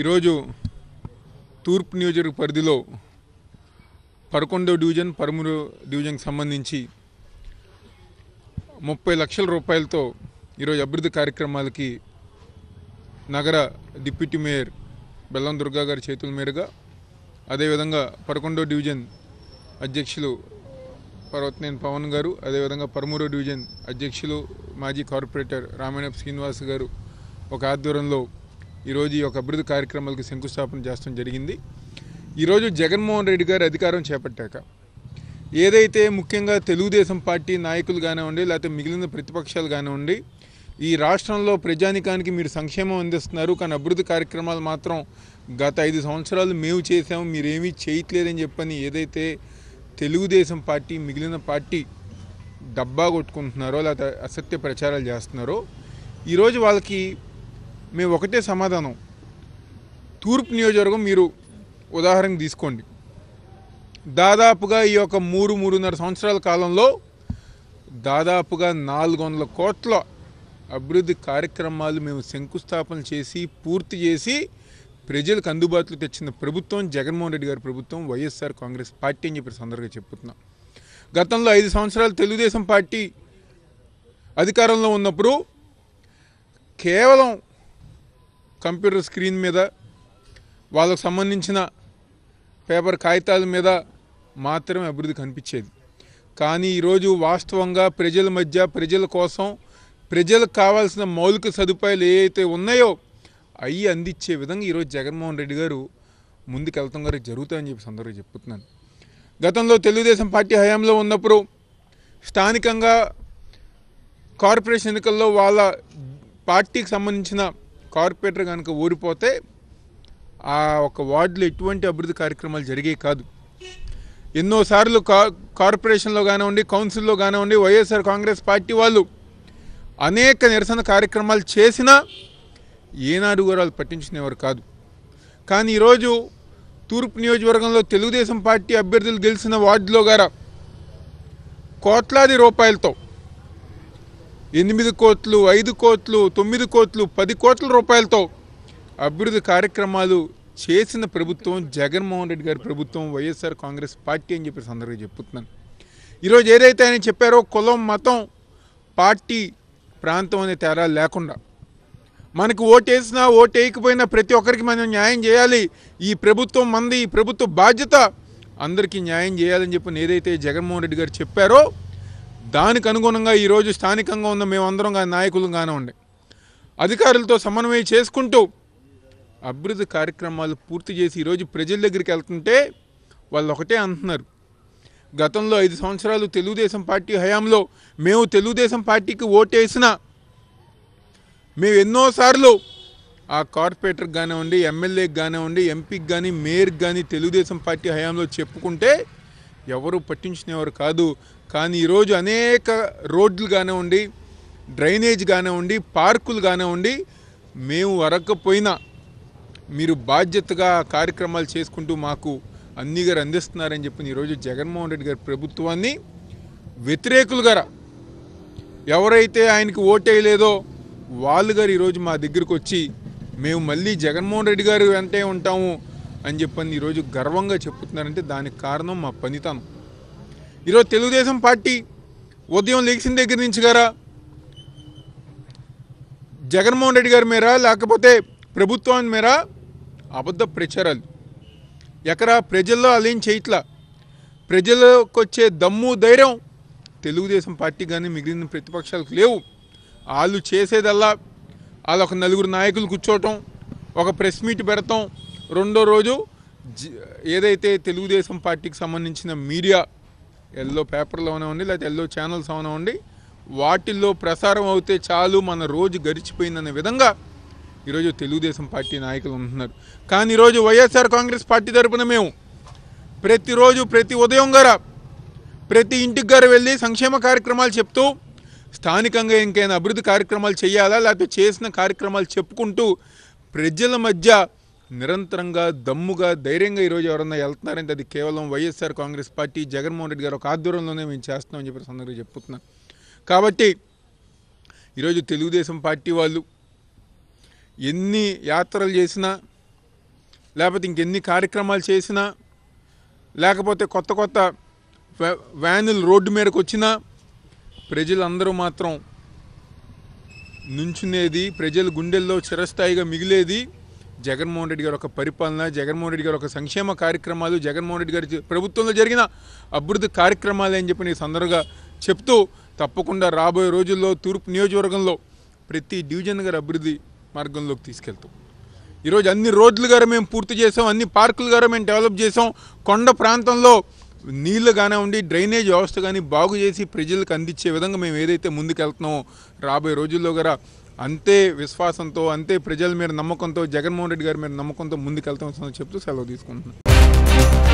ఈరోజు తూర్పు నియోజక పరిధిలో పదకొండవ డివిజన్ పరమూరు డివిజన్కి సంబంధించి ముప్పై లక్షల రూపాయలతో ఈరోజు అభివృద్ధి కార్యక్రమాలకి నగర డిప్యూటీ మేయర్ బెల్లం దుర్గా గారి చేతుల మేరగా అదేవిధంగా పదకొండో డివిజన్ అధ్యక్షులు పర్వతనేని పవన్ గారు అదేవిధంగా పరమూరో డివిజన్ అధ్యక్షులు మాజీ కార్పొరేటర్ రామాయణ శ్రీనివాస్ గారు ఒక ఆధ్వర్యంలో ఈరోజు ఈ యొక్క అభివృద్ధి కార్యక్రమాలకు శంకుస్థాపన చేస్తాం జరిగింది ఈరోజు జగన్మోహన్ రెడ్డి గారు అధికారం చేపట్టాక ఏదైతే ముఖ్యంగా తెలుగుదేశం పార్టీ నాయకులు కానివ్వండి లేకపోతే మిగిలిన ప్రతిపక్షాలు కానివ్వండి ఈ రాష్ట్రంలో ప్రజానికానికి మీరు సంక్షేమం అందిస్తున్నారు కానీ అభివృద్ధి కార్యక్రమాలు మాత్రం గత ఐదు సంవత్సరాలు మేము చేసాము మీరేమీ చేయట్లేదని చెప్పని ఏదైతే తెలుగుదేశం పార్టీ మిగిలిన పార్టీ డబ్బా కొట్టుకుంటున్నారో లేకపోతే అసత్య ప్రచారాలు చేస్తున్నారో ఈరోజు వాళ్ళకి మేము ఒకటే సమాధానం తూర్పు నియోజకవర్గం మీరు ఉదాహరణ తీసుకోండి దాదాపుగా ఈ యొక్క మూడు మూడున్నర సంవత్సరాల కాలంలో దాదాపుగా నాలుగు వందల కోట్ల అభివృద్ధి కార్యక్రమాలు మేము శంకుస్థాపన చేసి పూర్తి చేసి ప్రజలకు అందుబాటులో తెచ్చిన ప్రభుత్వం జగన్మోహన్ రెడ్డి గారి ప్రభుత్వం వైఎస్ఆర్ కాంగ్రెస్ పార్టీ అని చెప్పి సందర్భంగా చెప్తున్నాం గతంలో ఐదు సంవత్సరాలు తెలుగుదేశం పార్టీ అధికారంలో ఉన్నప్పుడు కేవలం కంప్యూటర్ స్క్రీన్ మీద వాళ్ళకు సంబంధించిన పేపర్ కాగితాల మీద మాత్రమే అభివృద్ధి కనిపించేది కానీ ఈరోజు వాస్తవంగా ప్రజల మధ్య ప్రజల కోసం ప్రజలకు కావాల్సిన మౌలిక సదుపాయాలు ఏవైతే ఉన్నాయో అవి అందించే విధంగా ఈరోజు జగన్మోహన్ రెడ్డి గారు ముందుకు వెళ్తాం గారు జరుగుతాయని చెప్పి సందర్భంగా చెప్తున్నాను గతంలో తెలుగుదేశం పార్టీ హయాంలో ఉన్నప్పుడు స్థానికంగా కార్పొరేషన్ ఎన్నికల్లో వాళ్ళ పార్టీకి సంబంధించిన కార్పొరేటర్ కనుక ఊరిపోతే ఆ ఒక వార్డులో ఎటువంటి అభివృద్ధి కార్యక్రమాలు జరిగే కాదు ఎన్నోసార్లు కా కార్పొరేషన్లో కానివ్వండి కౌన్సిల్లో కానివ్వండి వైఎస్ఆర్ కాంగ్రెస్ పార్టీ వాళ్ళు అనేక నిరసన కార్యక్రమాలు చేసినా ఏనాడు గురాలు పట్టించుకునేవారు కాదు కానీ ఈరోజు తూర్పు నియోజకవర్గంలో తెలుగుదేశం పార్టీ అభ్యర్థులు గెలిచిన వార్డులో గారా కోట్లాది రూపాయలతో ఎనిమిది కోట్లు ఐదు కోట్లు తొమ్మిది కోట్లు పది కోట్ల రూపాయలతో అభివృద్ధి కార్యక్రమాలు చేసిన ప్రభుత్వం జగన్మోహన్ రెడ్డి గారి ప్రభుత్వం వైఎస్ఆర్ కాంగ్రెస్ పార్టీ అని చెప్పేసి అందరికీ చెప్తున్నాను ఈరోజు ఏదైతే ఆయన చెప్పారో కులం మతం పార్టీ ప్రాంతం అనే తేడా లేకుండా మనకు ఓటేసినా ఓటు వేయకపోయినా ప్రతి ఒక్కరికి మనం న్యాయం చేయాలి ఈ ప్రభుత్వం మంది ఈ ప్రభుత్వ బాధ్యత అందరికీ న్యాయం చేయాలని చెప్పి ఏదైతే జగన్మోహన్ రెడ్డి గారు చెప్పారో దానికి అనుగుణంగా ఈరోజు స్థానికంగా ఉన్న మేమందరం కానీ నాయకులు కానివ్వండి అధికారులతో సమన్వయం చేసుకుంటూ అభివృద్ధి కార్యక్రమాలు పూర్తి చేసి ఈరోజు ప్రజల దగ్గరికి వెళ్తుంటే వాళ్ళు ఒకటే అంటున్నారు గతంలో ఐదు సంవత్సరాలు తెలుగుదేశం పార్టీ హయాంలో మేము తెలుగుదేశం పార్టీకి ఓటేసిన మేము ఎన్నోసార్లు ఆ కార్పొరేటర్కి కానివ్వండి ఎమ్మెల్యేకి కానివ్వండి ఎంపీకి కానీ మేయర్కి కానీ తెలుగుదేశం పార్టీ హయాంలో చెప్పుకుంటే ఎవరు పట్టించుకునేవారు కాదు కానీ ఈరోజు అనేక రోడ్లు కానివ్వండి డ్రైనేజ్ కానివ్వండి పార్కులు కానివ్వండి మేము వరకపోయినా మీరు బాధ్యతగా కార్యక్రమాలు చేసుకుంటూ మాకు అన్ని గారు అందిస్తున్నారని చెప్పి ఈరోజు జగన్మోహన్ రెడ్డి గారి ప్రభుత్వాన్ని వ్యతిరేకులు గారా ఎవరైతే ఆయనకి ఓటేయలేదో వాళ్ళు గారు ఈరోజు మా దగ్గరకు వచ్చి మేము మళ్ళీ జగన్మోహన్ రెడ్డి గారు వెంటే ఉంటాము అని చెప్పని ఈరోజు గర్వంగా చెప్తున్నారంటే దానికి కారణం మా పనితనం ఈరోజు తెలుగుదేశం పార్టీ ఉదయం లేచిన దగ్గర నుంచి గారా జగన్మోహన్ రెడ్డి గారి మేర లేకపోతే ప్రభుత్వాన్ని మేర అబద్ధ ప్రచారాలు ఎక్కడ ప్రజల్లో అలేం చేయట్లా ప్రజలకు వచ్చే దమ్ము ధైర్యం తెలుగుదేశం పార్టీ కానీ మిగిలిన ప్రతిపక్షాలకు లేవు వాళ్ళు చేసేదల్లా వాళ్ళు ఒక నలుగురు నాయకులు కూర్చోవటం ఒక ప్రెస్ మీట్ పెడతాం రెండో రోజు ఏదైతే తెలుగుదేశం పార్టీకి సంబంధించిన మీడియా ఎల్లో పేపర్లో ఉండి లేకపోతే ఎల్లో ఛానల్స్ అవునా ఉండి వాటిల్లో ప్రసారం అవుతే చాలు మన రోజు గడిచిపోయిందనే విధంగా ఈరోజు తెలుగుదేశం పార్టీ నాయకులు ఉంటున్నారు కానీ ఈరోజు వైఎస్ఆర్ కాంగ్రెస్ పార్టీ తరఫున మేము ప్రతిరోజు ప్రతి ఉదయం గర ప్రతి ఇంటికి గారు వెళ్ళి సంక్షేమ కార్యక్రమాలు చెప్తూ స్థానికంగా ఇంకైనా అభివృద్ధి కార్యక్రమాలు చేయాలా లేకపోతే చేసిన కార్యక్రమాలు చెప్పుకుంటూ ప్రజల మధ్య నిరంతరంగా దమ్ముగా ధైర్యంగా ఈరోజు ఎవరన్నా వెళ్తున్నారంటే అది కేవలం వైఎస్ఆర్ కాంగ్రెస్ పార్టీ జగన్మోహన్ రెడ్డి గారు ఒక ఆధ్వర్యంలోనే మేము చేస్తున్నామని చెప్పి సందర్భంగా చెప్పుకుంటున్నాను కాబట్టి ఈరోజు తెలుగుదేశం పార్టీ వాళ్ళు ఎన్ని యాత్రలు చేసినా లేకపోతే ఇంకెన్ని కార్యక్రమాలు చేసినా లేకపోతే కొత్త కొత్త వ్యానులు రోడ్డు మీదకు వచ్చినా ప్రజలందరూ మాత్రం నుంచునేది ప్రజల గుండెల్లో చిరస్థాయిగా మిగిలేది జగన్మోహన్ రెడ్డి గారు ఒక పరిపాలన జగన్మోహన్ రెడ్డి గారి ఒక సంక్షేమ కార్యక్రమాలు జగన్మోహన్ రెడ్డి గారి ప్రభుత్వంలో జరిగిన అభివృద్ధి కార్యక్రమాలు అని చెప్పి నేను సందర్భంగా చెప్తూ తప్పకుండా రాబోయే రోజుల్లో తూర్పు నియోజకవర్గంలో ప్రతి డివిజన్ గారు అభివృద్ధి మార్గంలోకి తీసుకెళ్తాం ఈరోజు అన్ని రోడ్లు గారు మేము పూర్తి చేసాం అన్ని పార్కులు గారు మేము డెవలప్ చేసాం కొండ ప్రాంతంలో నీళ్లు కానివ్వండి డ్రైనేజ్ వ్యవస్థ కానీ బాగు చేసి ప్రజలకు అందించే విధంగా మేము ఏదైతే ముందుకెళ్తున్నామో రాబోయే రోజుల్లో కూడా అంతే విశ్వాసంతో అంతే ప్రజల మీద నమ్మకంతో జగన్మోహన్ రెడ్డి గారి మీద నమ్మకంతో ముందుకెళ్తాం చెప్తూ సెలవు తీసుకుంటున్నాను